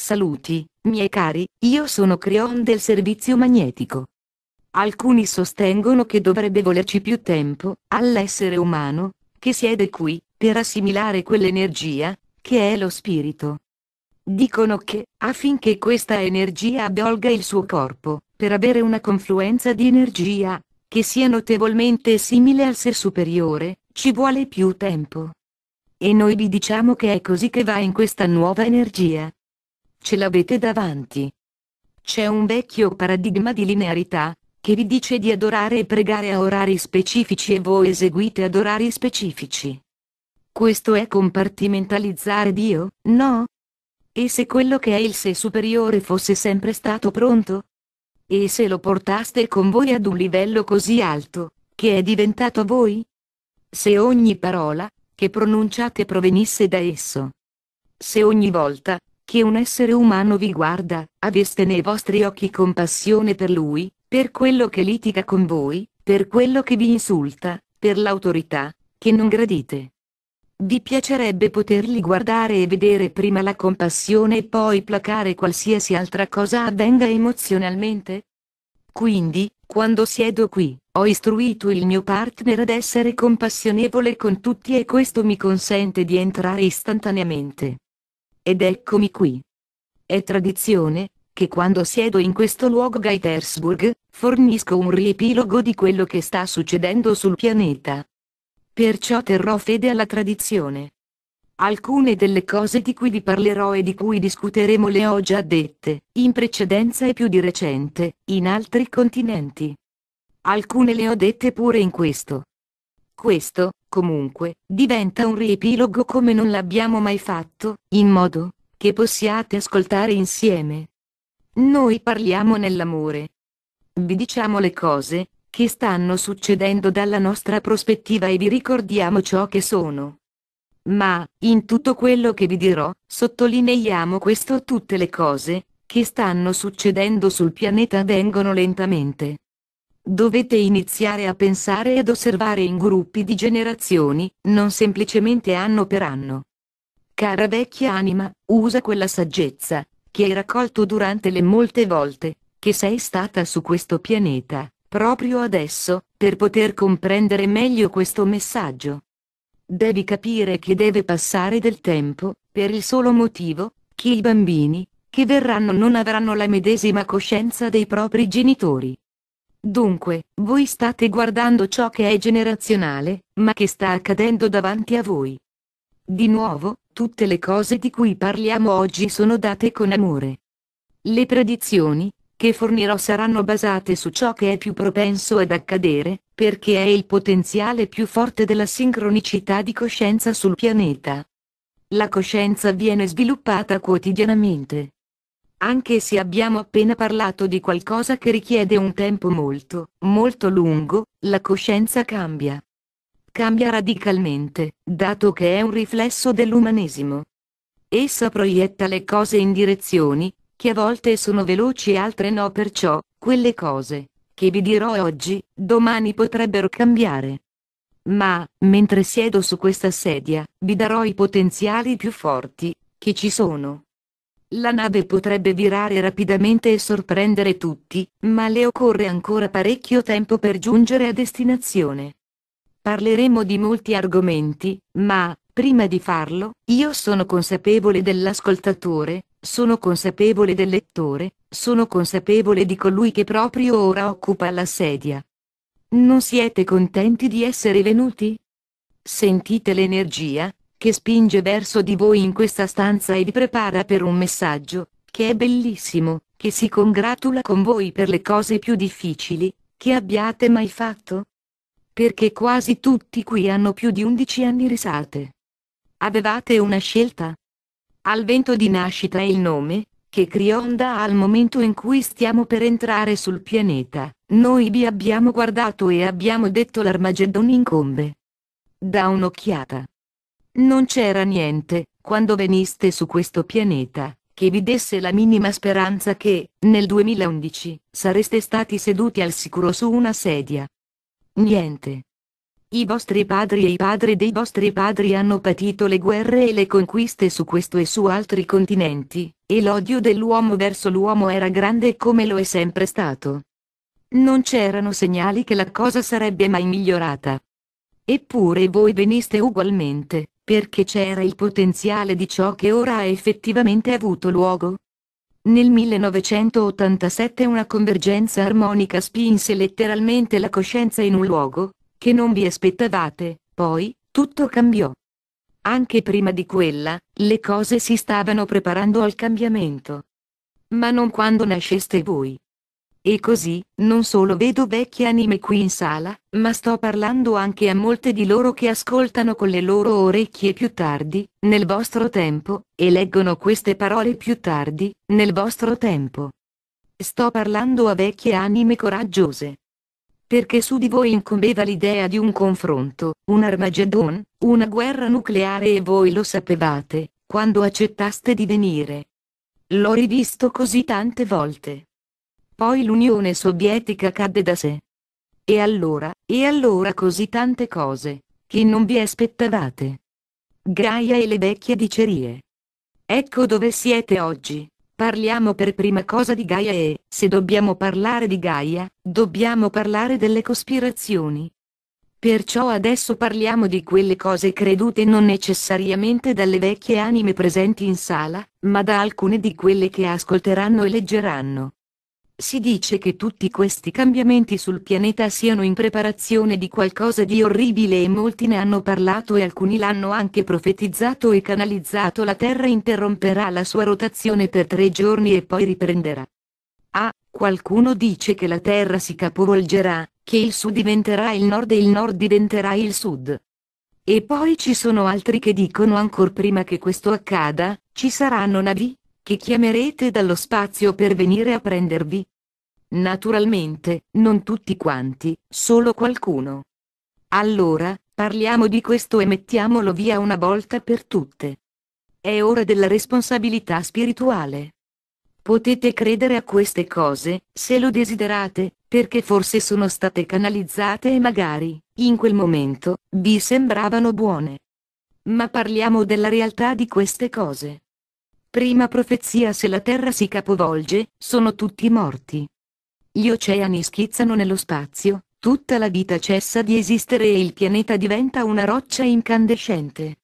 Saluti, miei cari, io sono Creon del servizio magnetico. Alcuni sostengono che dovrebbe volerci più tempo, all'essere umano, che siede qui, per assimilare quell'energia, che è lo spirito. Dicono che, affinché questa energia avvolga il suo corpo, per avere una confluenza di energia, che sia notevolmente simile al sé superiore, ci vuole più tempo. E noi vi diciamo che è così che va in questa nuova energia, Ce l'avete davanti. C'è un vecchio paradigma di linearità, che vi dice di adorare e pregare a orari specifici e voi eseguite ad orari specifici. Questo è compartimentalizzare Dio, no? E se quello che è il sé superiore fosse sempre stato pronto? E se lo portaste con voi ad un livello così alto, che è diventato voi? Se ogni parola, che pronunciate provenisse da esso. Se ogni volta, che un essere umano vi guarda, aveste nei vostri occhi compassione per lui, per quello che litiga con voi, per quello che vi insulta, per l'autorità, che non gradite. Vi piacerebbe poterli guardare e vedere prima la compassione e poi placare qualsiasi altra cosa avvenga emozionalmente? Quindi, quando siedo qui, ho istruito il mio partner ad essere compassionevole con tutti e questo mi consente di entrare istantaneamente ed eccomi qui. È tradizione, che quando siedo in questo luogo Gaitersburg, fornisco un riepilogo di quello che sta succedendo sul pianeta. Perciò terrò fede alla tradizione. Alcune delle cose di cui vi parlerò e di cui discuteremo le ho già dette, in precedenza e più di recente, in altri continenti. Alcune le ho dette pure in questo, questo, comunque, diventa un riepilogo come non l'abbiamo mai fatto, in modo che possiate ascoltare insieme. Noi parliamo nell'amore. Vi diciamo le cose che stanno succedendo dalla nostra prospettiva e vi ricordiamo ciò che sono. Ma, in tutto quello che vi dirò, sottolineiamo questo tutte le cose che stanno succedendo sul pianeta vengono lentamente. Dovete iniziare a pensare ed osservare in gruppi di generazioni, non semplicemente anno per anno. Cara vecchia anima, usa quella saggezza, che hai raccolto durante le molte volte, che sei stata su questo pianeta, proprio adesso, per poter comprendere meglio questo messaggio. Devi capire che deve passare del tempo, per il solo motivo, che i bambini, che verranno non avranno la medesima coscienza dei propri genitori. Dunque, voi state guardando ciò che è generazionale, ma che sta accadendo davanti a voi. Di nuovo, tutte le cose di cui parliamo oggi sono date con amore. Le predizioni, che fornirò saranno basate su ciò che è più propenso ad accadere, perché è il potenziale più forte della sincronicità di coscienza sul pianeta. La coscienza viene sviluppata quotidianamente. Anche se abbiamo appena parlato di qualcosa che richiede un tempo molto, molto lungo, la coscienza cambia. Cambia radicalmente, dato che è un riflesso dell'umanesimo. Essa proietta le cose in direzioni, che a volte sono veloci e altre no perciò, quelle cose, che vi dirò oggi, domani potrebbero cambiare. Ma, mentre siedo su questa sedia, vi darò i potenziali più forti, che ci sono, la nave potrebbe virare rapidamente e sorprendere tutti, ma le occorre ancora parecchio tempo per giungere a destinazione. Parleremo di molti argomenti, ma, prima di farlo, io sono consapevole dell'ascoltatore, sono consapevole del lettore, sono consapevole di colui che proprio ora occupa la sedia. Non siete contenti di essere venuti? Sentite l'energia, che spinge verso di voi in questa stanza e vi prepara per un messaggio, che è bellissimo, che si congratula con voi per le cose più difficili, che abbiate mai fatto? Perché quasi tutti qui hanno più di 11 anni risate. Avevate una scelta? Al vento di nascita è il nome, che Crion dà al momento in cui stiamo per entrare sul pianeta, noi vi abbiamo guardato e abbiamo detto l'Armageddon incombe. Da un'occhiata. Non c'era niente, quando veniste su questo pianeta, che vi desse la minima speranza che, nel 2011, sareste stati seduti al sicuro su una sedia. Niente. I vostri padri e i padri dei vostri padri hanno patito le guerre e le conquiste su questo e su altri continenti, e l'odio dell'uomo verso l'uomo era grande come lo è sempre stato. Non c'erano segnali che la cosa sarebbe mai migliorata. Eppure voi veniste ugualmente, perché c'era il potenziale di ciò che ora ha effettivamente avuto luogo. Nel 1987 una convergenza armonica spinse letteralmente la coscienza in un luogo, che non vi aspettavate, poi, tutto cambiò. Anche prima di quella, le cose si stavano preparando al cambiamento. Ma non quando nasceste voi. E così, non solo vedo vecchie anime qui in sala, ma sto parlando anche a molte di loro che ascoltano con le loro orecchie più tardi, nel vostro tempo, e leggono queste parole più tardi, nel vostro tempo. Sto parlando a vecchie anime coraggiose. Perché su di voi incombeva l'idea di un confronto, un Armageddon, una guerra nucleare e voi lo sapevate, quando accettaste di venire. L'ho rivisto così tante volte. Poi l'Unione Sovietica cadde da sé. E allora, e allora così tante cose, che non vi aspettavate. Graia e le vecchie dicerie. Ecco dove siete oggi. Parliamo per prima cosa di Gaia e, se dobbiamo parlare di Gaia, dobbiamo parlare delle cospirazioni. Perciò adesso parliamo di quelle cose credute non necessariamente dalle vecchie anime presenti in sala, ma da alcune di quelle che ascolteranno e leggeranno. Si dice che tutti questi cambiamenti sul pianeta siano in preparazione di qualcosa di orribile e molti ne hanno parlato e alcuni l'hanno anche profetizzato e canalizzato. La Terra interromperà la sua rotazione per tre giorni e poi riprenderà. Ah, qualcuno dice che la Terra si capovolgerà, che il sud diventerà il nord e il nord diventerà il sud. E poi ci sono altri che dicono ancora prima che questo accada, ci saranno navi, che chiamerete dallo spazio per venire a prendervi? Naturalmente, non tutti quanti, solo qualcuno. Allora, parliamo di questo e mettiamolo via una volta per tutte. È ora della responsabilità spirituale. Potete credere a queste cose, se lo desiderate, perché forse sono state canalizzate e magari, in quel momento, vi sembravano buone. Ma parliamo della realtà di queste cose. Prima profezia se la Terra si capovolge, sono tutti morti. Gli oceani schizzano nello spazio, tutta la vita cessa di esistere e il pianeta diventa una roccia incandescente.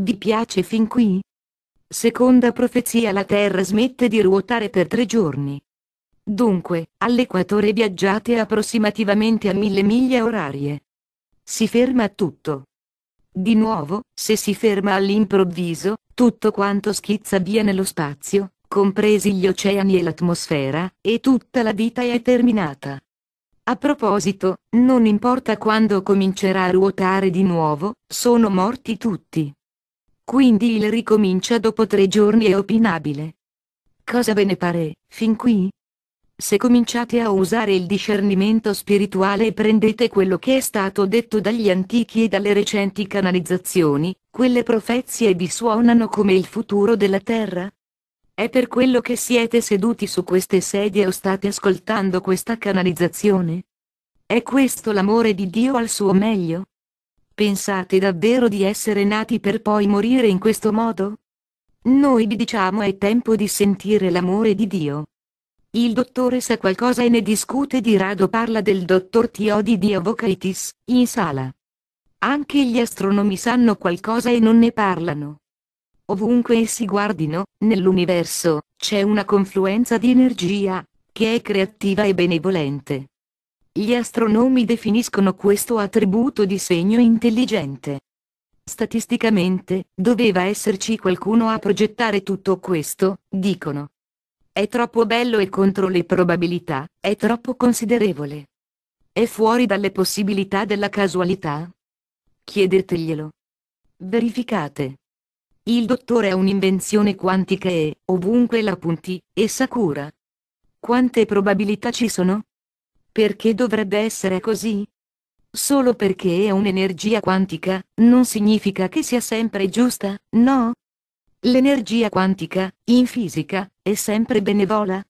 Vi piace fin qui? Seconda profezia la Terra smette di ruotare per tre giorni. Dunque, all'equatore viaggiate approssimativamente a mille miglia orarie. Si ferma tutto. Di nuovo, se si ferma all'improvviso, tutto quanto schizza via nello spazio, compresi gli oceani e l'atmosfera, e tutta la vita è terminata. A proposito, non importa quando comincerà a ruotare di nuovo, sono morti tutti. Quindi il ricomincia dopo tre giorni è opinabile. Cosa ve ne pare, fin qui? Se cominciate a usare il discernimento spirituale e prendete quello che è stato detto dagli antichi e dalle recenti canalizzazioni, quelle profezie vi suonano come il futuro della Terra? È per quello che siete seduti su queste sedie o state ascoltando questa canalizzazione? È questo l'amore di Dio al suo meglio? Pensate davvero di essere nati per poi morire in questo modo? Noi vi diciamo è tempo di sentire l'amore di Dio. Il dottore sa qualcosa e ne discute di rado parla del dottor Tiodi di Avocatis, in sala. Anche gli astronomi sanno qualcosa e non ne parlano. Ovunque essi guardino, nell'universo, c'è una confluenza di energia, che è creativa e benevolente. Gli astronomi definiscono questo attributo di segno intelligente. Statisticamente, doveva esserci qualcuno a progettare tutto questo, dicono. È troppo bello e contro le probabilità, è troppo considerevole. È fuori dalle possibilità della casualità? Chiedeteglielo. Verificate. Il dottore è un'invenzione quantica e, ovunque la punti, essa cura. Quante probabilità ci sono? Perché dovrebbe essere così? Solo perché è un'energia quantica, non significa che sia sempre giusta, no? L'energia quantica, in fisica, è sempre benevola?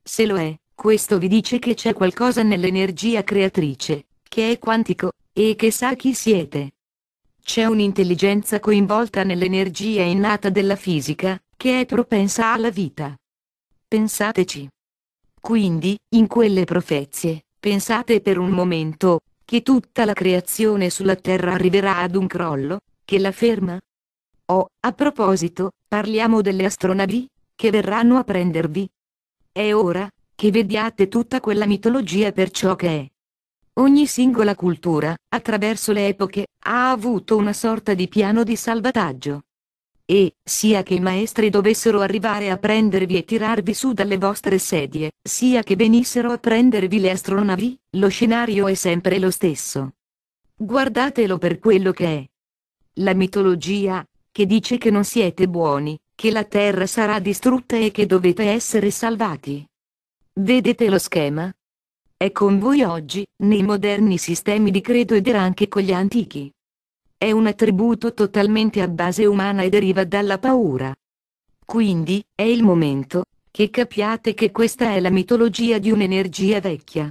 Se lo è, questo vi dice che c'è qualcosa nell'energia creatrice, che è quantico, e che sa chi siete. C'è un'intelligenza coinvolta nell'energia innata della fisica, che è propensa alla vita. Pensateci. Quindi, in quelle profezie, pensate per un momento, che tutta la creazione sulla Terra arriverà ad un crollo, che la ferma, Oh, a proposito, parliamo delle astronavi, che verranno a prendervi. È ora, che vediate tutta quella mitologia per ciò che è. Ogni singola cultura, attraverso le epoche, ha avuto una sorta di piano di salvataggio. E, sia che i maestri dovessero arrivare a prendervi e tirarvi su dalle vostre sedie, sia che venissero a prendervi le astronavi, lo scenario è sempre lo stesso. Guardatelo per quello che è. La mitologia, che dice che non siete buoni, che la terra sarà distrutta e che dovete essere salvati. Vedete lo schema? È con voi oggi, nei moderni sistemi di credo ed era anche con gli antichi. È un attributo totalmente a base umana e deriva dalla paura. Quindi, è il momento, che capiate che questa è la mitologia di un'energia vecchia.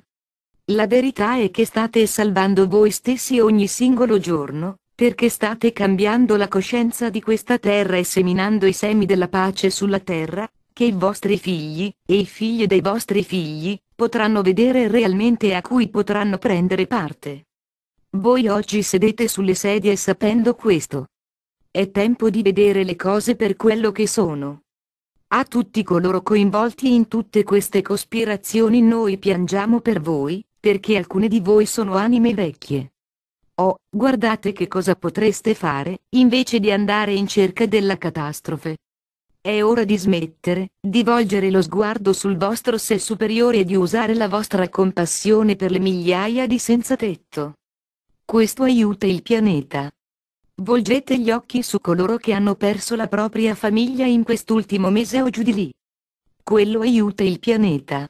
La verità è che state salvando voi stessi ogni singolo giorno, perché state cambiando la coscienza di questa terra e seminando i semi della pace sulla terra, che i vostri figli, e i figli dei vostri figli, potranno vedere realmente e a cui potranno prendere parte. Voi oggi sedete sulle sedie sapendo questo. È tempo di vedere le cose per quello che sono. A tutti coloro coinvolti in tutte queste cospirazioni noi piangiamo per voi, perché alcune di voi sono anime vecchie. Oh, guardate che cosa potreste fare, invece di andare in cerca della catastrofe. È ora di smettere, di volgere lo sguardo sul vostro sé superiore e di usare la vostra compassione per le migliaia di senza tetto. Questo aiuta il pianeta. Volgete gli occhi su coloro che hanno perso la propria famiglia in quest'ultimo mese o giù di lì. Quello aiuta il pianeta.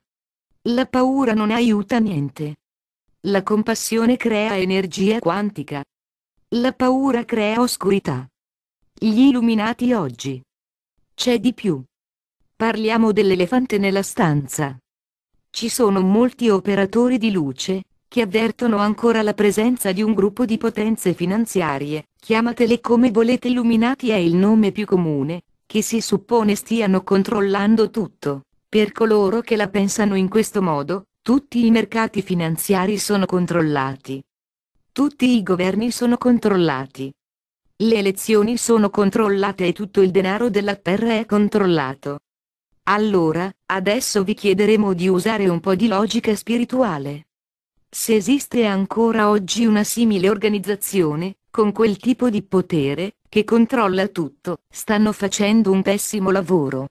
La paura non aiuta niente. La compassione crea energia quantica. La paura crea oscurità. Gli illuminati oggi. C'è di più. Parliamo dell'elefante nella stanza. Ci sono molti operatori di luce, che avvertono ancora la presenza di un gruppo di potenze finanziarie, chiamatele come volete illuminati è il nome più comune, che si suppone stiano controllando tutto. Per coloro che la pensano in questo modo, tutti i mercati finanziari sono controllati. Tutti i governi sono controllati. Le elezioni sono controllate e tutto il denaro della terra è controllato. Allora, adesso vi chiederemo di usare un po' di logica spirituale. Se esiste ancora oggi una simile organizzazione, con quel tipo di potere, che controlla tutto, stanno facendo un pessimo lavoro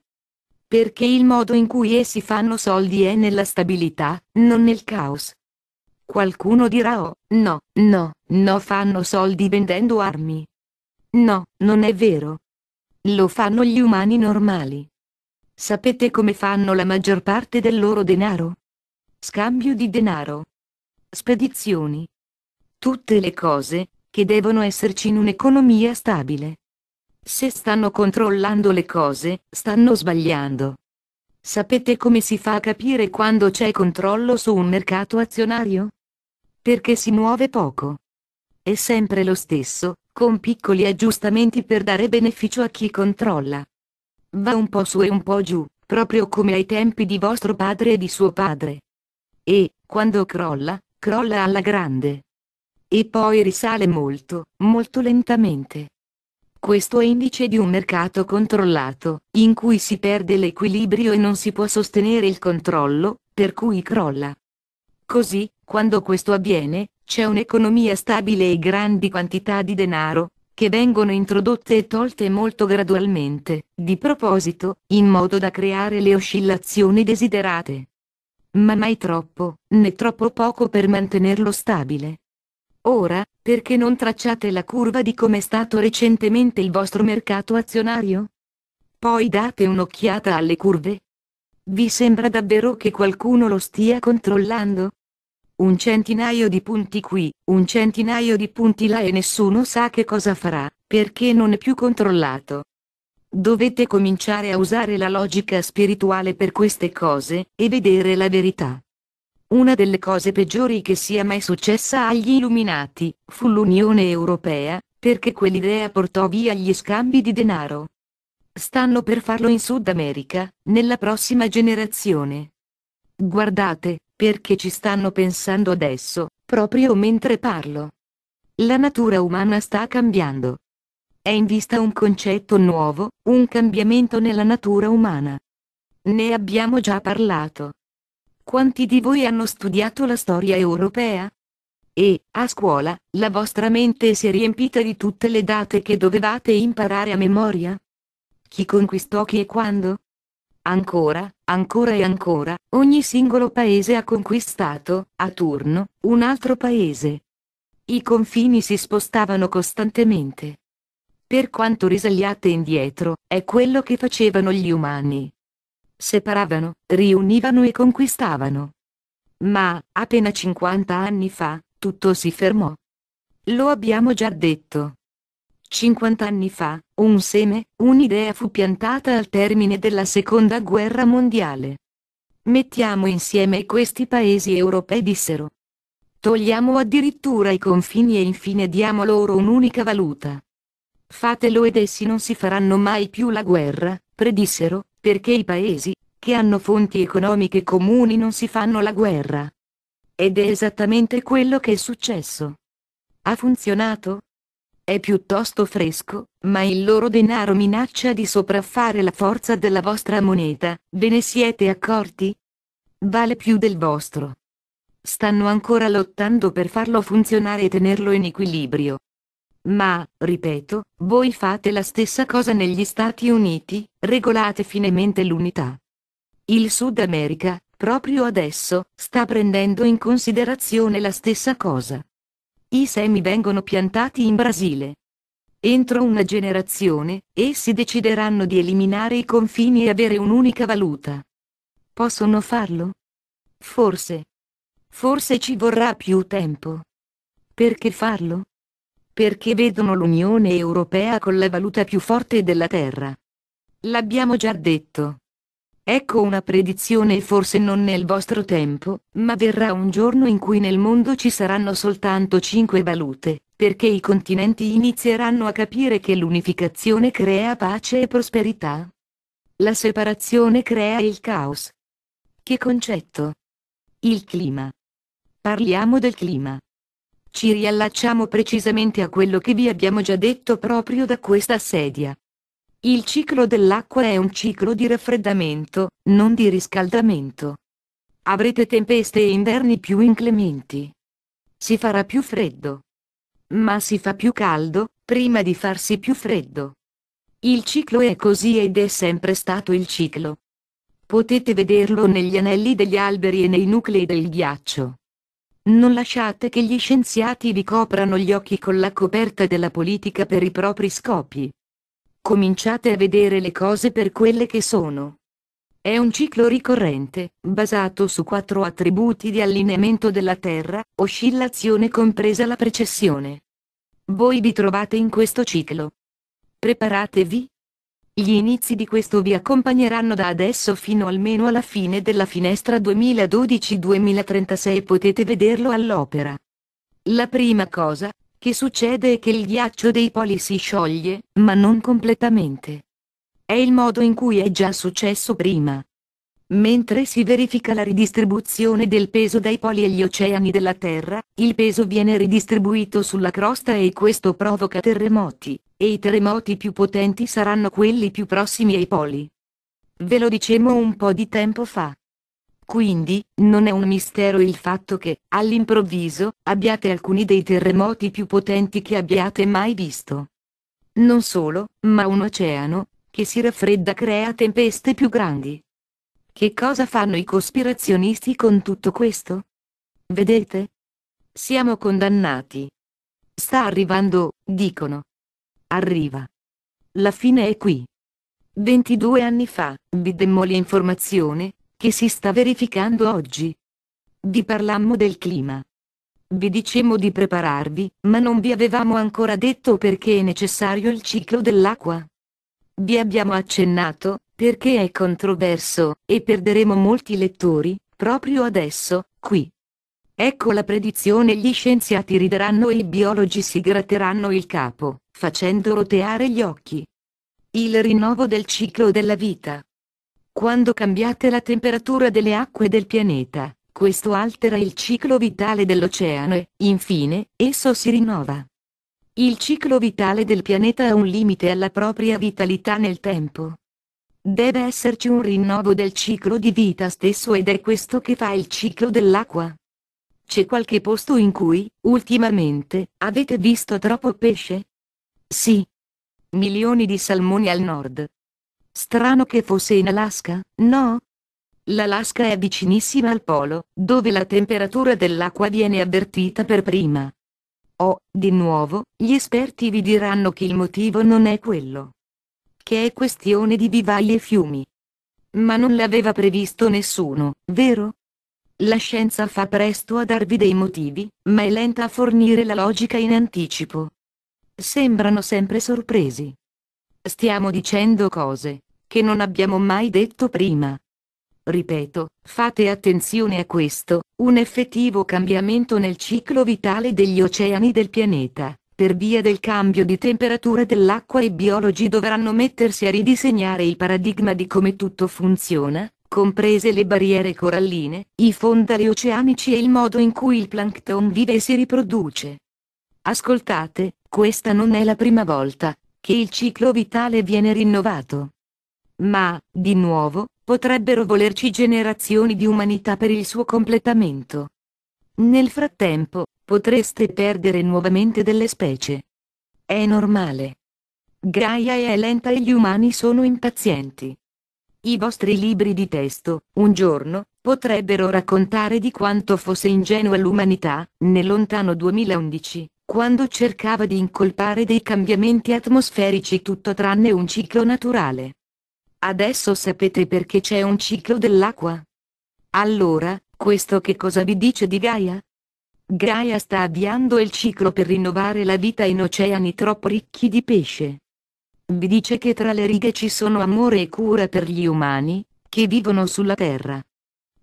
perché il modo in cui essi fanno soldi è nella stabilità, non nel caos. Qualcuno dirà oh, no, no, no fanno soldi vendendo armi. No, non è vero. Lo fanno gli umani normali. Sapete come fanno la maggior parte del loro denaro? Scambio di denaro. Spedizioni. Tutte le cose, che devono esserci in un'economia stabile. Se stanno controllando le cose, stanno sbagliando. Sapete come si fa a capire quando c'è controllo su un mercato azionario? Perché si muove poco. È sempre lo stesso, con piccoli aggiustamenti per dare beneficio a chi controlla. Va un po' su e un po' giù, proprio come ai tempi di vostro padre e di suo padre. E, quando crolla, crolla alla grande. E poi risale molto, molto lentamente. Questo è indice di un mercato controllato, in cui si perde l'equilibrio e non si può sostenere il controllo, per cui crolla. Così, quando questo avviene, c'è un'economia stabile e grandi quantità di denaro, che vengono introdotte e tolte molto gradualmente, di proposito, in modo da creare le oscillazioni desiderate. Ma mai troppo, né troppo poco per mantenerlo stabile. Ora, perché non tracciate la curva di come è stato recentemente il vostro mercato azionario? Poi date un'occhiata alle curve. Vi sembra davvero che qualcuno lo stia controllando? Un centinaio di punti qui, un centinaio di punti là e nessuno sa che cosa farà, perché non è più controllato. Dovete cominciare a usare la logica spirituale per queste cose, e vedere la verità. Una delle cose peggiori che sia mai successa agli Illuminati, fu l'Unione Europea, perché quell'idea portò via gli scambi di denaro. Stanno per farlo in Sud America, nella prossima generazione. Guardate, perché ci stanno pensando adesso, proprio mentre parlo. La natura umana sta cambiando. È in vista un concetto nuovo, un cambiamento nella natura umana. Ne abbiamo già parlato. Quanti di voi hanno studiato la storia europea? E, a scuola, la vostra mente si è riempita di tutte le date che dovevate imparare a memoria? Chi conquistò chi e quando? Ancora, ancora e ancora, ogni singolo paese ha conquistato, a turno, un altro paese. I confini si spostavano costantemente. Per quanto risaliate indietro, è quello che facevano gli umani separavano, riunivano e conquistavano. Ma, appena 50 anni fa, tutto si fermò. Lo abbiamo già detto. 50 anni fa, un seme, un'idea fu piantata al termine della seconda guerra mondiale. Mettiamo insieme questi paesi europei dissero. Togliamo addirittura i confini e infine diamo loro un'unica valuta. Fatelo ed essi non si faranno mai più la guerra, predissero, perché i paesi, che hanno fonti economiche comuni non si fanno la guerra. Ed è esattamente quello che è successo. Ha funzionato? È piuttosto fresco, ma il loro denaro minaccia di sopraffare la forza della vostra moneta, ve ne siete accorti? Vale più del vostro. Stanno ancora lottando per farlo funzionare e tenerlo in equilibrio. Ma, ripeto, voi fate la stessa cosa negli Stati Uniti, regolate finemente l'unità. Il Sud America, proprio adesso, sta prendendo in considerazione la stessa cosa. I semi vengono piantati in Brasile. Entro una generazione, essi decideranno di eliminare i confini e avere un'unica valuta. Possono farlo? Forse. Forse ci vorrà più tempo. Perché farlo? perché vedono l'Unione Europea con la valuta più forte della Terra. L'abbiamo già detto. Ecco una predizione forse non nel vostro tempo, ma verrà un giorno in cui nel mondo ci saranno soltanto cinque valute, perché i continenti inizieranno a capire che l'unificazione crea pace e prosperità. La separazione crea il caos. Che concetto? Il clima. Parliamo del clima. Ci riallacciamo precisamente a quello che vi abbiamo già detto proprio da questa sedia. Il ciclo dell'acqua è un ciclo di raffreddamento, non di riscaldamento. Avrete tempeste e inverni più inclementi. Si farà più freddo. Ma si fa più caldo, prima di farsi più freddo. Il ciclo è così ed è sempre stato il ciclo. Potete vederlo negli anelli degli alberi e nei nuclei del ghiaccio. Non lasciate che gli scienziati vi coprano gli occhi con la coperta della politica per i propri scopi. Cominciate a vedere le cose per quelle che sono. È un ciclo ricorrente, basato su quattro attributi di allineamento della Terra, oscillazione compresa la precessione. Voi vi trovate in questo ciclo. Preparatevi, gli inizi di questo vi accompagneranno da adesso fino almeno alla fine della finestra 2012-2036 e potete vederlo all'opera. La prima cosa che succede è che il ghiaccio dei poli si scioglie, ma non completamente. È il modo in cui è già successo prima. Mentre si verifica la ridistribuzione del peso dai poli e gli oceani della Terra, il peso viene ridistribuito sulla crosta e questo provoca terremoti, e i terremoti più potenti saranno quelli più prossimi ai poli. Ve lo dicemmo un po' di tempo fa. Quindi, non è un mistero il fatto che, all'improvviso, abbiate alcuni dei terremoti più potenti che abbiate mai visto. Non solo, ma un oceano, che si raffredda crea tempeste più grandi. Che cosa fanno i cospirazionisti con tutto questo? Vedete? Siamo condannati. Sta arrivando, dicono. Arriva. La fine è qui. 22 anni fa, vi demmo l'informazione, che si sta verificando oggi. Vi parlammo del clima. Vi dicemmo di prepararvi, ma non vi avevamo ancora detto perché è necessario il ciclo dell'acqua. Vi abbiamo accennato, perché è controverso, e perderemo molti lettori, proprio adesso, qui. Ecco la predizione gli scienziati rideranno e i biologi si gratteranno il capo, facendo roteare gli occhi. Il rinnovo del ciclo della vita. Quando cambiate la temperatura delle acque del pianeta, questo altera il ciclo vitale dell'oceano e, infine, esso si rinnova. Il ciclo vitale del pianeta ha un limite alla propria vitalità nel tempo. Deve esserci un rinnovo del ciclo di vita stesso ed è questo che fa il ciclo dell'acqua. C'è qualche posto in cui, ultimamente, avete visto troppo pesce? Sì. Milioni di salmoni al nord. Strano che fosse in Alaska, no? L'Alaska è vicinissima al polo, dove la temperatura dell'acqua viene avvertita per prima. Oh, di nuovo, gli esperti vi diranno che il motivo non è quello che è questione di vivai e fiumi. Ma non l'aveva previsto nessuno, vero? La scienza fa presto a darvi dei motivi, ma è lenta a fornire la logica in anticipo. Sembrano sempre sorpresi. Stiamo dicendo cose che non abbiamo mai detto prima. Ripeto, fate attenzione a questo, un effettivo cambiamento nel ciclo vitale degli oceani del pianeta per via del cambio di temperatura dell'acqua i biologi dovranno mettersi a ridisegnare il paradigma di come tutto funziona, comprese le barriere coralline, i fondali oceanici e il modo in cui il plankton vive e si riproduce. Ascoltate, questa non è la prima volta che il ciclo vitale viene rinnovato. Ma, di nuovo, potrebbero volerci generazioni di umanità per il suo completamento. Nel frattempo, potreste perdere nuovamente delle specie. È normale. Gaia è lenta e gli umani sono impazienti. I vostri libri di testo, un giorno, potrebbero raccontare di quanto fosse ingenua l'umanità, nel lontano 2011, quando cercava di incolpare dei cambiamenti atmosferici tutto tranne un ciclo naturale. Adesso sapete perché c'è un ciclo dell'acqua? Allora, questo che cosa vi dice di Gaia? Gaia sta avviando il ciclo per rinnovare la vita in oceani troppo ricchi di pesce. Vi dice che tra le righe ci sono amore e cura per gli umani, che vivono sulla Terra.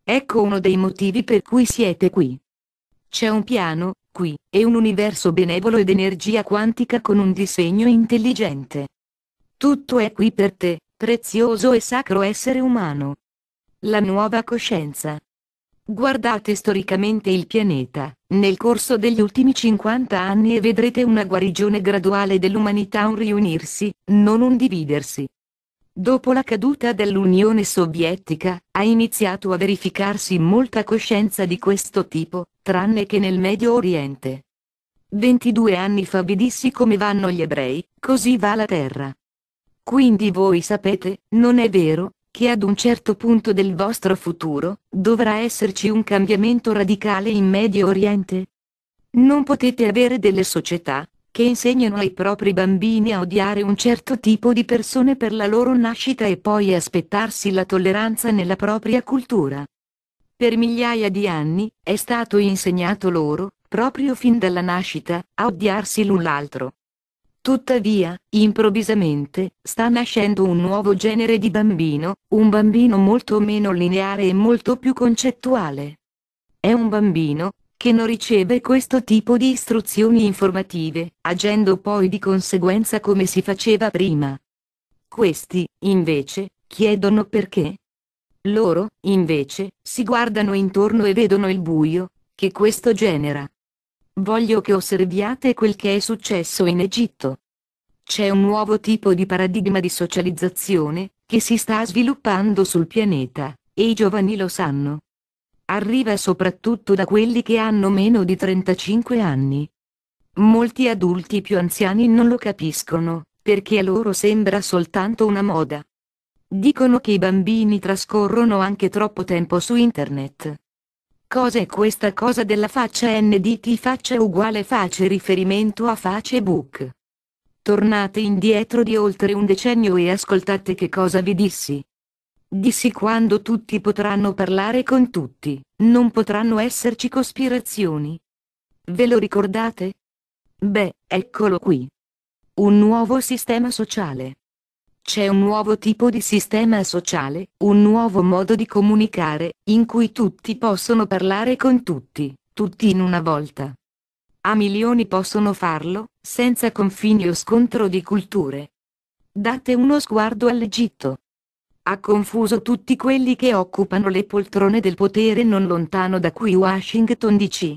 Ecco uno dei motivi per cui siete qui. C'è un piano, qui, e un universo benevolo ed energia quantica con un disegno intelligente. Tutto è qui per te, prezioso e sacro essere umano. La nuova coscienza, Guardate storicamente il pianeta, nel corso degli ultimi 50 anni e vedrete una guarigione graduale dell'umanità, un riunirsi, non un dividersi. Dopo la caduta dell'Unione Sovietica, ha iniziato a verificarsi molta coscienza di questo tipo, tranne che nel Medio Oriente. 22 anni fa vi dissi come vanno gli ebrei, così va la terra. Quindi voi sapete, non è vero, che ad un certo punto del vostro futuro, dovrà esserci un cambiamento radicale in Medio Oriente? Non potete avere delle società, che insegnano ai propri bambini a odiare un certo tipo di persone per la loro nascita e poi aspettarsi la tolleranza nella propria cultura. Per migliaia di anni, è stato insegnato loro, proprio fin dalla nascita, a odiarsi l'un l'altro. Tuttavia, improvvisamente, sta nascendo un nuovo genere di bambino, un bambino molto meno lineare e molto più concettuale. È un bambino, che non riceve questo tipo di istruzioni informative, agendo poi di conseguenza come si faceva prima. Questi, invece, chiedono perché. Loro, invece, si guardano intorno e vedono il buio, che questo genera. Voglio che osserviate quel che è successo in Egitto. C'è un nuovo tipo di paradigma di socializzazione, che si sta sviluppando sul pianeta, e i giovani lo sanno. Arriva soprattutto da quelli che hanno meno di 35 anni. Molti adulti più anziani non lo capiscono, perché a loro sembra soltanto una moda. Dicono che i bambini trascorrono anche troppo tempo su internet. Cosa è questa cosa della faccia NDT faccia uguale face riferimento a Facebook? Tornate indietro di oltre un decennio e ascoltate che cosa vi dissi. Dissi quando tutti potranno parlare con tutti, non potranno esserci cospirazioni. Ve lo ricordate? Beh, eccolo qui. Un nuovo sistema sociale. C'è un nuovo tipo di sistema sociale, un nuovo modo di comunicare, in cui tutti possono parlare con tutti, tutti in una volta. A milioni possono farlo, senza confini o scontro di culture. Date uno sguardo all'Egitto. Ha confuso tutti quelli che occupano le poltrone del potere non lontano da qui Washington DC.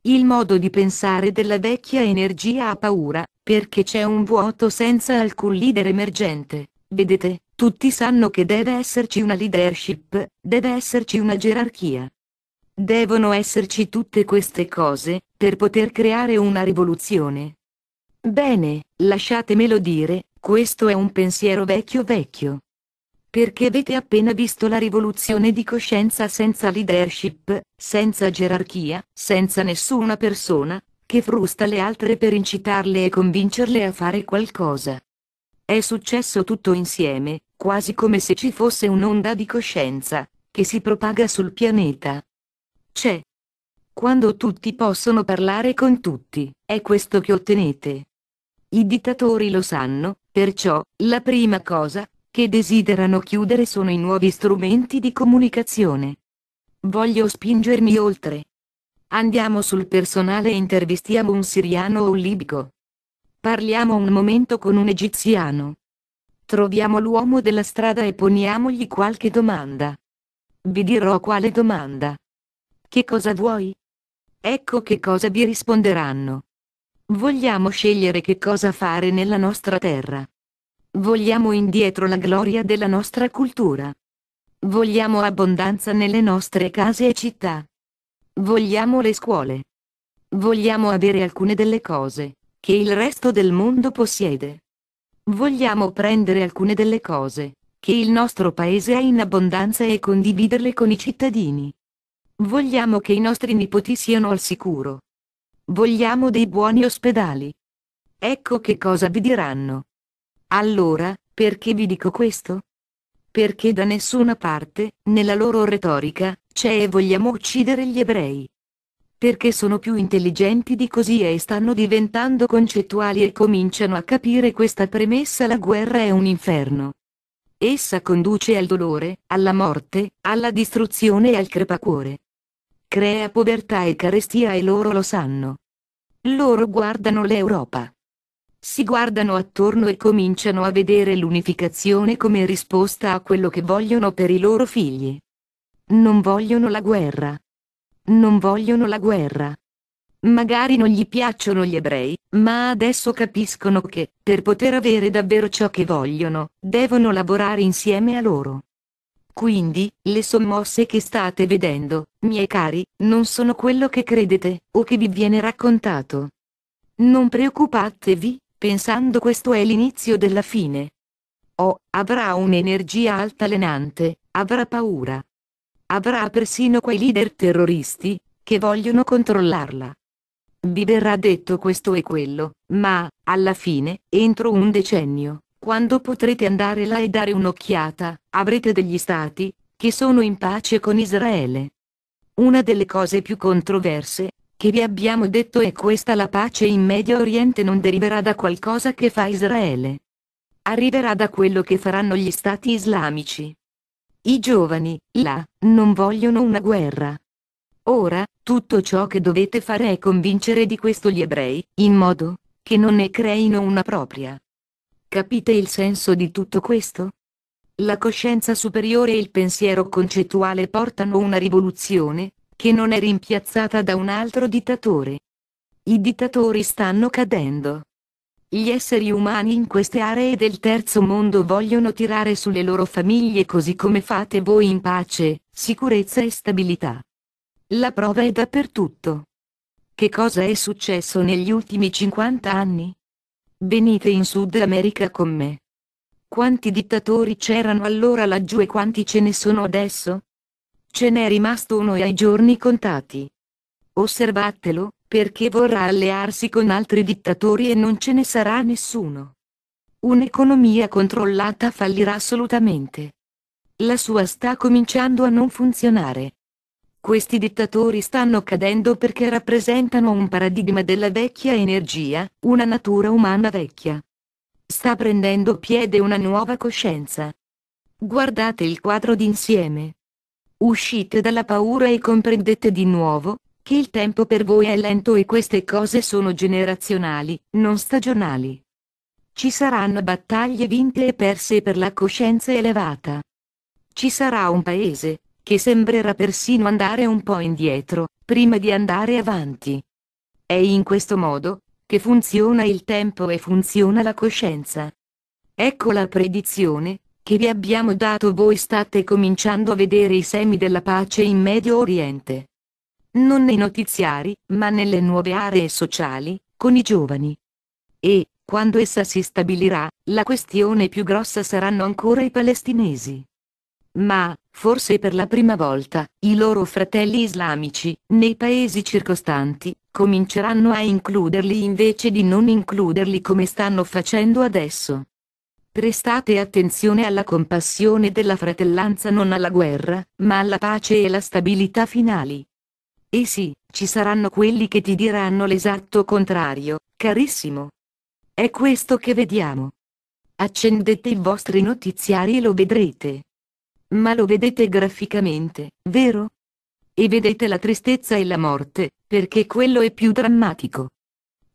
Il modo di pensare della vecchia energia ha paura, perché c'è un vuoto senza alcun leader emergente. Vedete, tutti sanno che deve esserci una leadership, deve esserci una gerarchia. Devono esserci tutte queste cose, per poter creare una rivoluzione. Bene, lasciatemelo dire, questo è un pensiero vecchio vecchio. Perché avete appena visto la rivoluzione di coscienza senza leadership, senza gerarchia, senza nessuna persona, che frusta le altre per incitarle e convincerle a fare qualcosa. È successo tutto insieme, quasi come se ci fosse un'onda di coscienza, che si propaga sul pianeta. C'è. Quando tutti possono parlare con tutti, è questo che ottenete. I dittatori lo sanno, perciò, la prima cosa, che desiderano chiudere sono i nuovi strumenti di comunicazione. Voglio spingermi oltre, Andiamo sul personale e intervistiamo un siriano o un libico. Parliamo un momento con un egiziano. Troviamo l'uomo della strada e poniamogli qualche domanda. Vi dirò quale domanda. Che cosa vuoi? Ecco che cosa vi risponderanno. Vogliamo scegliere che cosa fare nella nostra terra. Vogliamo indietro la gloria della nostra cultura. Vogliamo abbondanza nelle nostre case e città. Vogliamo le scuole. Vogliamo avere alcune delle cose che il resto del mondo possiede. Vogliamo prendere alcune delle cose che il nostro paese ha in abbondanza e condividerle con i cittadini. Vogliamo che i nostri nipoti siano al sicuro. Vogliamo dei buoni ospedali. Ecco che cosa vi diranno. Allora, perché vi dico questo? Perché da nessuna parte, nella loro retorica, c'è e vogliamo uccidere gli ebrei. Perché sono più intelligenti di così e stanno diventando concettuali e cominciano a capire questa premessa la guerra è un inferno. Essa conduce al dolore, alla morte, alla distruzione e al crepacuore. Crea povertà e carestia e loro lo sanno. Loro guardano l'Europa. Si guardano attorno e cominciano a vedere l'unificazione come risposta a quello che vogliono per i loro figli. Non vogliono la guerra. Non vogliono la guerra. Magari non gli piacciono gli ebrei, ma adesso capiscono che, per poter avere davvero ciò che vogliono, devono lavorare insieme a loro. Quindi, le sommosse che state vedendo, miei cari, non sono quello che credete, o che vi viene raccontato. Non preoccupatevi, pensando questo è l'inizio della fine. oh, avrà un'energia altalenante, avrà paura. Avrà persino quei leader terroristi, che vogliono controllarla. Vi verrà detto questo e quello, ma, alla fine, entro un decennio, quando potrete andare là e dare un'occhiata, avrete degli stati, che sono in pace con Israele. Una delle cose più controverse, che vi abbiamo detto è questa la pace in Medio Oriente non deriverà da qualcosa che fa Israele. Arriverà da quello che faranno gli stati islamici. I giovani, là, non vogliono una guerra. Ora, tutto ciò che dovete fare è convincere di questo gli ebrei, in modo che non ne creino una propria. Capite il senso di tutto questo? La coscienza superiore e il pensiero concettuale portano una rivoluzione, che non è rimpiazzata da un altro dittatore. I dittatori stanno cadendo. Gli esseri umani in queste aree del terzo mondo vogliono tirare sulle loro famiglie così come fate voi in pace, sicurezza e stabilità. La prova è dappertutto. Che cosa è successo negli ultimi 50 anni? Venite in Sud America con me. Quanti dittatori c'erano allora laggiù e quanti ce ne sono adesso? Ce n'è rimasto uno e ai giorni contati. Osservatelo, perché vorrà allearsi con altri dittatori e non ce ne sarà nessuno. Un'economia controllata fallirà assolutamente. La sua sta cominciando a non funzionare. Questi dittatori stanno cadendo perché rappresentano un paradigma della vecchia energia, una natura umana vecchia. Sta prendendo piede una nuova coscienza. Guardate il quadro d'insieme. Uscite dalla paura e comprendete di nuovo che il tempo per voi è lento e queste cose sono generazionali, non stagionali. Ci saranno battaglie vinte e perse per la coscienza elevata. Ci sarà un paese, che sembrerà persino andare un po' indietro, prima di andare avanti. È in questo modo, che funziona il tempo e funziona la coscienza. Ecco la predizione, che vi abbiamo dato voi state cominciando a vedere i semi della pace in Medio Oriente non nei notiziari, ma nelle nuove aree sociali, con i giovani. E, quando essa si stabilirà, la questione più grossa saranno ancora i palestinesi. Ma, forse per la prima volta, i loro fratelli islamici, nei paesi circostanti, cominceranno a includerli invece di non includerli come stanno facendo adesso. Prestate attenzione alla compassione della fratellanza non alla guerra, ma alla pace e alla stabilità finali. E eh sì, ci saranno quelli che ti diranno l'esatto contrario, carissimo. È questo che vediamo. Accendete i vostri notiziari e lo vedrete. Ma lo vedete graficamente, vero? E vedete la tristezza e la morte, perché quello è più drammatico.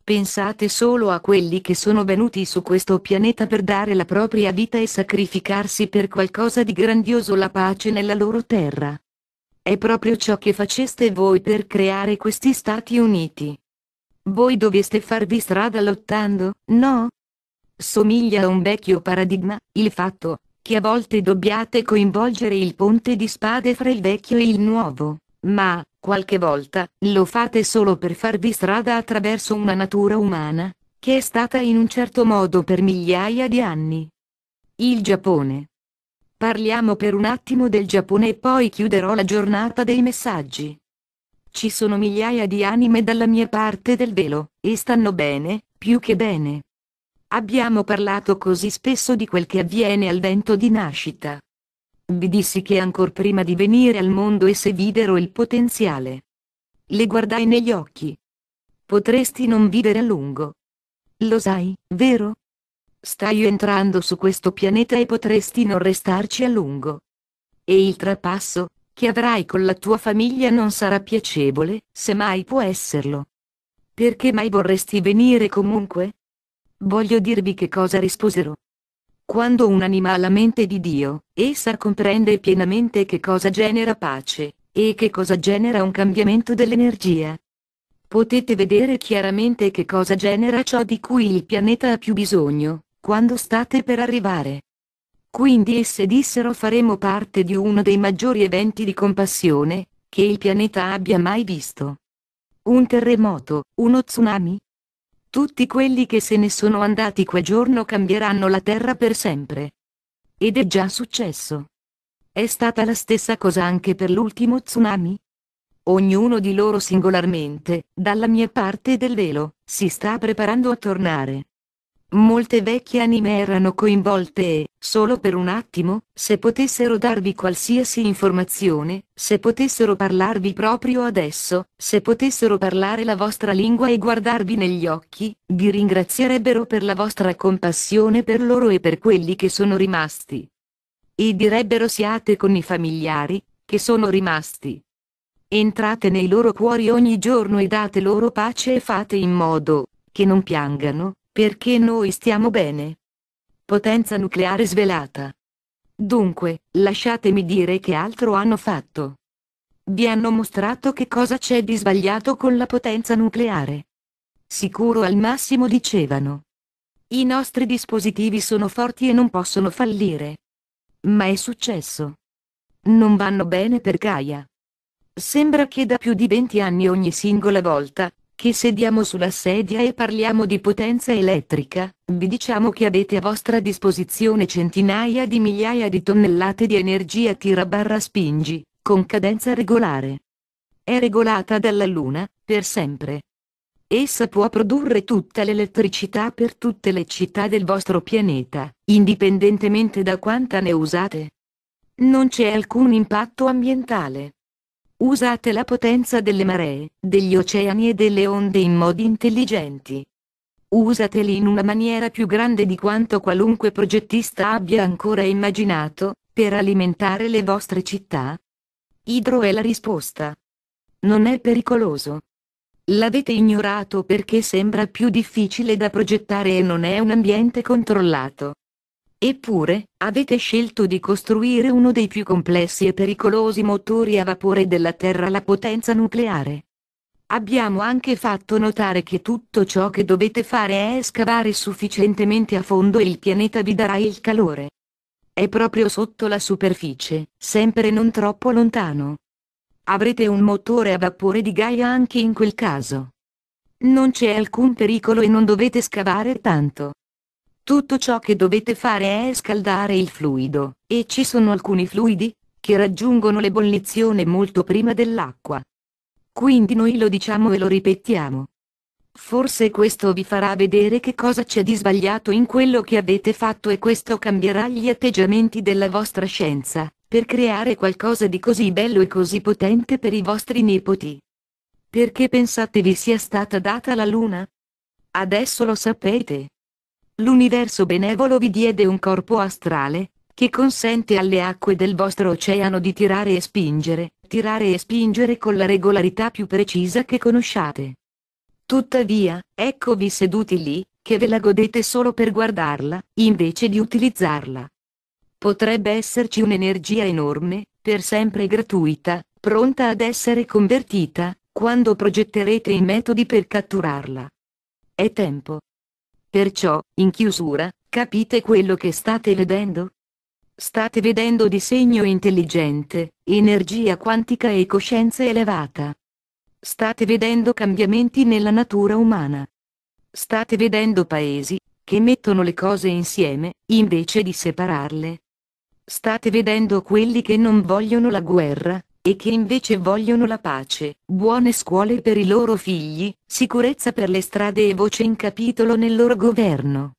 Pensate solo a quelli che sono venuti su questo pianeta per dare la propria vita e sacrificarsi per qualcosa di grandioso la pace nella loro terra. È proprio ciò che faceste voi per creare questi Stati Uniti. Voi doveste farvi strada lottando, no? Somiglia a un vecchio paradigma, il fatto, che a volte dobbiate coinvolgere il ponte di spade fra il vecchio e il nuovo, ma, qualche volta, lo fate solo per farvi strada attraverso una natura umana, che è stata in un certo modo per migliaia di anni. Il Giappone. Parliamo per un attimo del Giappone e poi chiuderò la giornata dei messaggi. Ci sono migliaia di anime dalla mia parte del velo, e stanno bene, più che bene. Abbiamo parlato così spesso di quel che avviene al vento di nascita. Vi dissi che ancor prima di venire al mondo esse videro il potenziale. Le guardai negli occhi. Potresti non vivere a lungo. Lo sai, vero? Stai entrando su questo pianeta e potresti non restarci a lungo. E il trapasso, che avrai con la tua famiglia non sarà piacevole, se mai può esserlo. Perché mai vorresti venire comunque? Voglio dirvi che cosa risposero. Quando un'anima ha la mente di Dio, essa comprende pienamente che cosa genera pace, e che cosa genera un cambiamento dell'energia. Potete vedere chiaramente che cosa genera ciò di cui il pianeta ha più bisogno, quando state per arrivare? Quindi esse dissero faremo parte di uno dei maggiori eventi di compassione, che il pianeta abbia mai visto. Un terremoto, uno tsunami? Tutti quelli che se ne sono andati quel giorno cambieranno la Terra per sempre. Ed è già successo. È stata la stessa cosa anche per l'ultimo tsunami? Ognuno di loro singolarmente, dalla mia parte del velo, si sta preparando a tornare. Molte vecchie anime erano coinvolte e, solo per un attimo, se potessero darvi qualsiasi informazione, se potessero parlarvi proprio adesso, se potessero parlare la vostra lingua e guardarvi negli occhi, vi ringrazierebbero per la vostra compassione per loro e per quelli che sono rimasti. E direbbero siate con i familiari, che sono rimasti. Entrate nei loro cuori ogni giorno e date loro pace e fate in modo, che non piangano, perché noi stiamo bene. Potenza nucleare svelata. Dunque, lasciatemi dire che altro hanno fatto. Vi hanno mostrato che cosa c'è di sbagliato con la potenza nucleare. Sicuro al massimo dicevano. I nostri dispositivi sono forti e non possono fallire. Ma è successo. Non vanno bene per Gaia. Sembra che da più di 20 anni ogni singola volta, che sediamo sulla sedia e parliamo di potenza elettrica, vi diciamo che avete a vostra disposizione centinaia di migliaia di tonnellate di energia tira barra spingi, con cadenza regolare. È regolata dalla Luna, per sempre. Essa può produrre tutta l'elettricità per tutte le città del vostro pianeta, indipendentemente da quanta ne usate. Non c'è alcun impatto ambientale. Usate la potenza delle maree, degli oceani e delle onde in modi intelligenti. Usateli in una maniera più grande di quanto qualunque progettista abbia ancora immaginato, per alimentare le vostre città. Idro è la risposta. Non è pericoloso. L'avete ignorato perché sembra più difficile da progettare e non è un ambiente controllato. Eppure, avete scelto di costruire uno dei più complessi e pericolosi motori a vapore della Terra la potenza nucleare. Abbiamo anche fatto notare che tutto ciò che dovete fare è scavare sufficientemente a fondo e il pianeta vi darà il calore. È proprio sotto la superficie, sempre non troppo lontano. Avrete un motore a vapore di Gaia anche in quel caso. Non c'è alcun pericolo e non dovete scavare tanto. Tutto ciò che dovete fare è scaldare il fluido, e ci sono alcuni fluidi, che raggiungono l'ebollizione molto prima dell'acqua. Quindi noi lo diciamo e lo ripetiamo. Forse questo vi farà vedere che cosa c'è di sbagliato in quello che avete fatto e questo cambierà gli atteggiamenti della vostra scienza, per creare qualcosa di così bello e così potente per i vostri nipoti. Perché pensate vi sia stata data la luna? Adesso lo sapete l'universo benevolo vi diede un corpo astrale, che consente alle acque del vostro oceano di tirare e spingere, tirare e spingere con la regolarità più precisa che conosciate. Tuttavia, eccovi seduti lì, che ve la godete solo per guardarla, invece di utilizzarla. Potrebbe esserci un'energia enorme, per sempre gratuita, pronta ad essere convertita, quando progetterete i metodi per catturarla. È tempo, Perciò, in chiusura, capite quello che state vedendo? State vedendo disegno intelligente, energia quantica e coscienza elevata. State vedendo cambiamenti nella natura umana. State vedendo paesi, che mettono le cose insieme, invece di separarle. State vedendo quelli che non vogliono la guerra, e che invece vogliono la pace, buone scuole per i loro figli, sicurezza per le strade e voce in capitolo nel loro governo.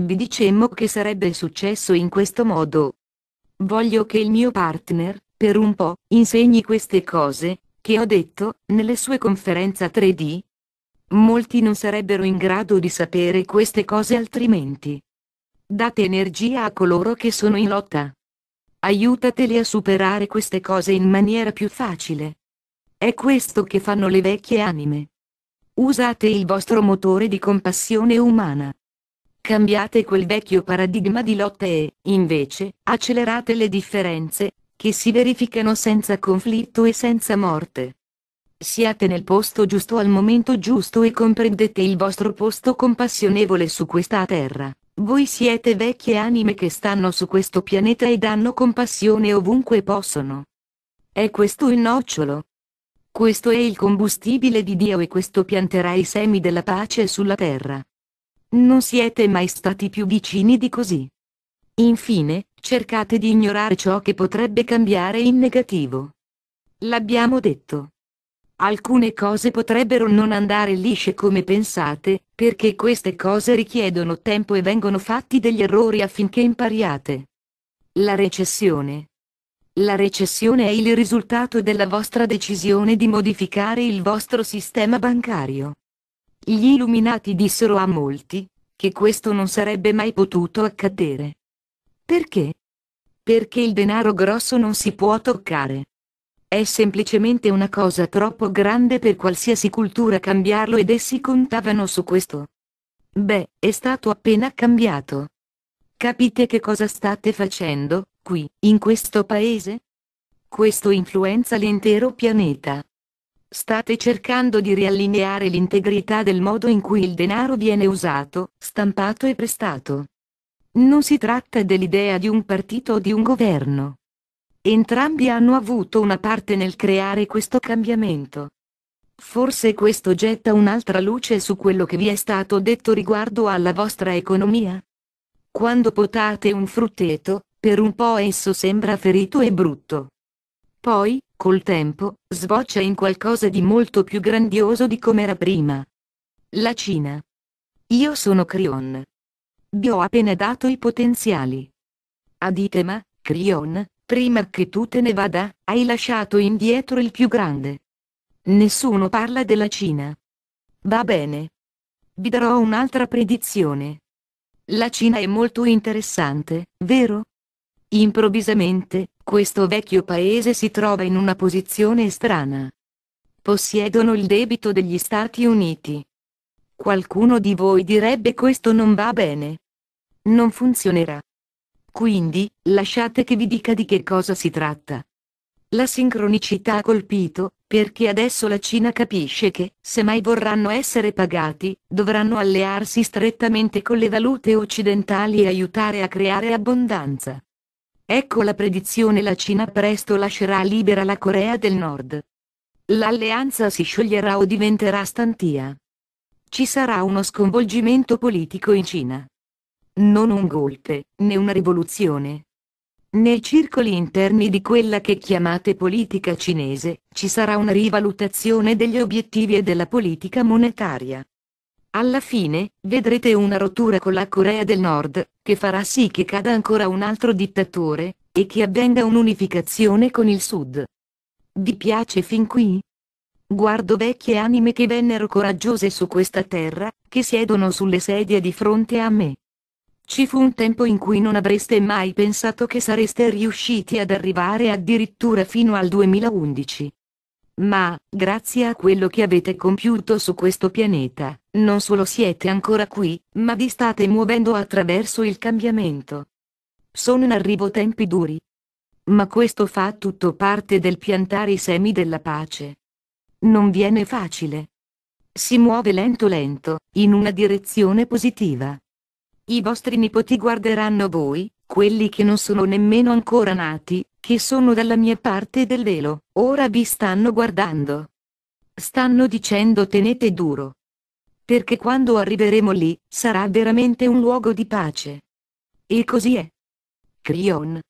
Vi dicemmo che sarebbe successo in questo modo. Voglio che il mio partner, per un po', insegni queste cose, che ho detto, nelle sue conferenze 3D. Molti non sarebbero in grado di sapere queste cose altrimenti. Date energia a coloro che sono in lotta aiutateli a superare queste cose in maniera più facile. È questo che fanno le vecchie anime. Usate il vostro motore di compassione umana. Cambiate quel vecchio paradigma di lotta e, invece, accelerate le differenze, che si verificano senza conflitto e senza morte. Siate nel posto giusto al momento giusto e comprendete il vostro posto compassionevole su questa terra. Voi siete vecchie anime che stanno su questo pianeta e danno compassione ovunque possono. È questo il nocciolo. Questo è il combustibile di Dio e questo pianterà i semi della pace sulla terra. Non siete mai stati più vicini di così. Infine, cercate di ignorare ciò che potrebbe cambiare in negativo. L'abbiamo detto. Alcune cose potrebbero non andare lisce come pensate, perché queste cose richiedono tempo e vengono fatti degli errori affinché impariate. La recessione. La recessione è il risultato della vostra decisione di modificare il vostro sistema bancario. Gli illuminati dissero a molti che questo non sarebbe mai potuto accadere. Perché? Perché il denaro grosso non si può toccare. È semplicemente una cosa troppo grande per qualsiasi cultura cambiarlo ed essi contavano su questo. Beh, è stato appena cambiato. Capite che cosa state facendo, qui, in questo paese? Questo influenza l'intero pianeta. State cercando di riallineare l'integrità del modo in cui il denaro viene usato, stampato e prestato. Non si tratta dell'idea di un partito o di un governo. Entrambi hanno avuto una parte nel creare questo cambiamento. Forse questo getta un'altra luce su quello che vi è stato detto riguardo alla vostra economia? Quando potate un frutteto, per un po' esso sembra ferito e brutto. Poi, col tempo, sboccia in qualcosa di molto più grandioso di come era prima. La Cina. Io sono Crion. Vi ho appena dato i potenziali. Aditema, Crion, Prima che tu te ne vada, hai lasciato indietro il più grande. Nessuno parla della Cina. Va bene. Vi darò un'altra predizione. La Cina è molto interessante, vero? Improvvisamente, questo vecchio paese si trova in una posizione strana. Possiedono il debito degli Stati Uniti. Qualcuno di voi direbbe questo non va bene. Non funzionerà. Quindi, lasciate che vi dica di che cosa si tratta. La sincronicità ha colpito, perché adesso la Cina capisce che, se mai vorranno essere pagati, dovranno allearsi strettamente con le valute occidentali e aiutare a creare abbondanza. Ecco la predizione la Cina presto lascerà libera la Corea del Nord. L'alleanza si scioglierà o diventerà stantia. Ci sarà uno sconvolgimento politico in Cina non un golpe, né una rivoluzione. Nei circoli interni di quella che chiamate politica cinese, ci sarà una rivalutazione degli obiettivi e della politica monetaria. Alla fine, vedrete una rottura con la Corea del Nord, che farà sì che cada ancora un altro dittatore, e che avvenga un'unificazione con il Sud. Vi piace fin qui? Guardo vecchie anime che vennero coraggiose su questa terra, che siedono sulle sedie di fronte a me. Ci fu un tempo in cui non avreste mai pensato che sareste riusciti ad arrivare addirittura fino al 2011. Ma, grazie a quello che avete compiuto su questo pianeta, non solo siete ancora qui, ma vi state muovendo attraverso il cambiamento. Sono in arrivo tempi duri. Ma questo fa tutto parte del piantare i semi della pace. Non viene facile. Si muove lento lento, in una direzione positiva. I vostri nipoti guarderanno voi, quelli che non sono nemmeno ancora nati, che sono dalla mia parte del velo, ora vi stanno guardando. Stanno dicendo tenete duro. Perché quando arriveremo lì, sarà veramente un luogo di pace. E così è. Crion,